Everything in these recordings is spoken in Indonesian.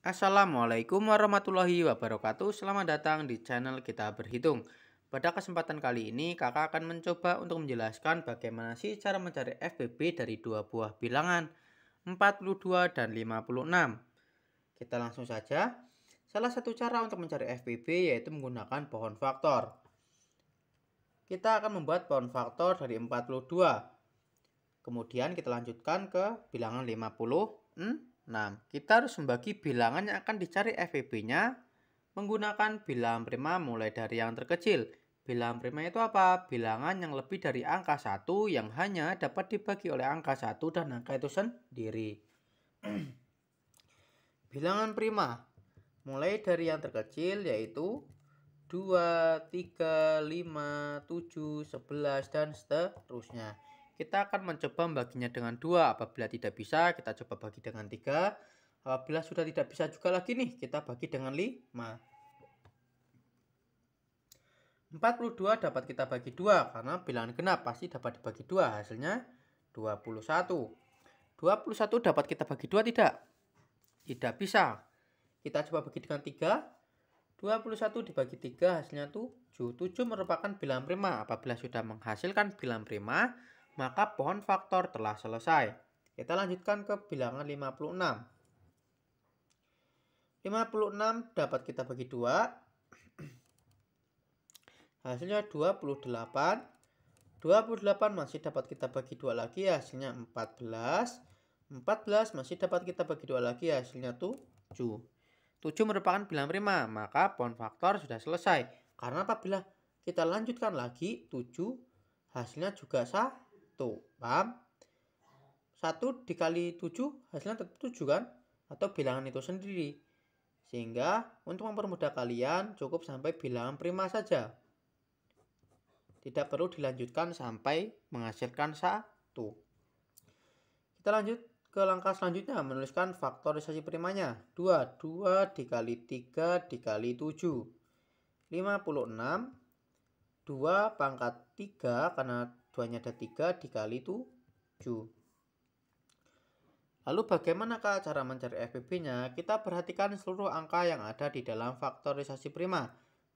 Assalamualaikum warahmatullahi wabarakatuh Selamat datang di channel kita berhitung Pada kesempatan kali ini kakak akan mencoba untuk menjelaskan bagaimana sih cara mencari FBB dari dua buah bilangan 42 dan 56 Kita langsung saja Salah satu cara untuk mencari FBB yaitu menggunakan pohon faktor Kita akan membuat pohon faktor dari 42 Kemudian kita lanjutkan ke bilangan 56 Nah, kita harus membagi bilangan yang akan dicari FEB-nya menggunakan bilangan prima mulai dari yang terkecil. Bilangan prima itu apa? Bilangan yang lebih dari angka 1 yang hanya dapat dibagi oleh angka 1 dan angka itu sendiri. bilangan prima mulai dari yang terkecil yaitu 2, 3, 5, 7, 11, dan seterusnya kita akan mencoba membaginya dengan dua. Apabila tidak bisa, kita coba bagi dengan tiga. Apabila sudah tidak bisa juga lagi nih, kita bagi dengan 5. 42 dapat kita bagi dua karena bilangan genap pasti dapat dibagi dua. Hasilnya 21. 21 dapat kita bagi dua tidak? Tidak bisa. Kita coba bagi dengan 3. 21 dibagi 3 hasilnya 7. 7 merupakan bilangan prima. Apabila sudah menghasilkan bilangan prima, maka pohon faktor telah selesai. Kita lanjutkan ke bilangan 56. 56 dapat kita bagi dua. Hasilnya 28. 28 masih dapat kita bagi dua lagi hasilnya 14. 14 masih dapat kita bagi dua lagi hasilnya 7. 7 merupakan bilangan prima, maka pohon faktor sudah selesai. Karena apabila kita lanjutkan lagi 7 hasilnya juga sah Tuh, paham? 1 dikali 7 hasilnya tetap 7 kan? Atau bilangan itu sendiri. Sehingga untuk mempermudah kalian cukup sampai bilangan prima saja. Tidak perlu dilanjutkan sampai menghasilkan 1. Kita lanjut ke langkah selanjutnya menuliskan faktorisasi primanya. 2, 2 dikali 3 dikali 7. 56 2 pangkat 3 karena 2-nya ada 3 dikali 7. Lalu bagaimanakah cara mencari FPB-nya? Kita perhatikan seluruh angka yang ada di dalam faktorisasi prima.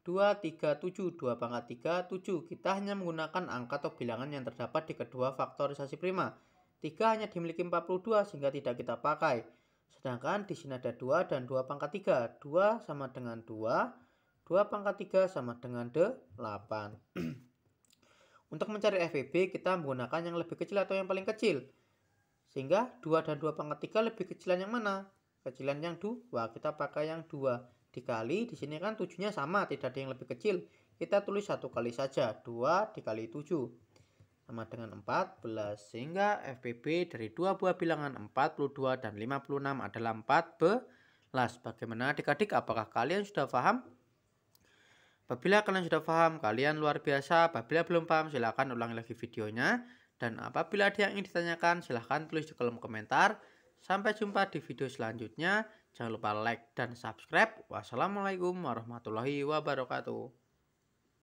2, 3, 7, 2 pangkat 3, 7. Kita hanya menggunakan angka atau bilangan yang terdapat di kedua faktorisasi prima. 3 hanya dimiliki 42 sehingga tidak kita pakai. Sedangkan di sini ada 2 dan 2 pangkat 3. 2 sama dengan 2. 2 pangkat 3 sama dengan 8. Untuk mencari FVB, kita menggunakan yang lebih kecil atau yang paling kecil. Sehingga 2 dan 2 pangkat 3 lebih kecilan yang mana? Kecilan yang 2. Kita pakai yang 2. Dikali, di sini kan 7-nya sama, tidak ada yang lebih kecil. Kita tulis satu kali saja, 2 dikali 7. Sama dengan 14, sehingga FPB dari dua buah bilangan 42 dan 56 adalah 14. Bagaimana adik-adik, apakah kalian sudah paham? Apabila kalian sudah paham, kalian luar biasa. Apabila belum paham, silahkan ulangi lagi videonya. Dan apabila ada yang ingin ditanyakan, silahkan tulis di kolom komentar. Sampai jumpa di video selanjutnya. Jangan lupa like dan subscribe. Wassalamualaikum warahmatullahi wabarakatuh.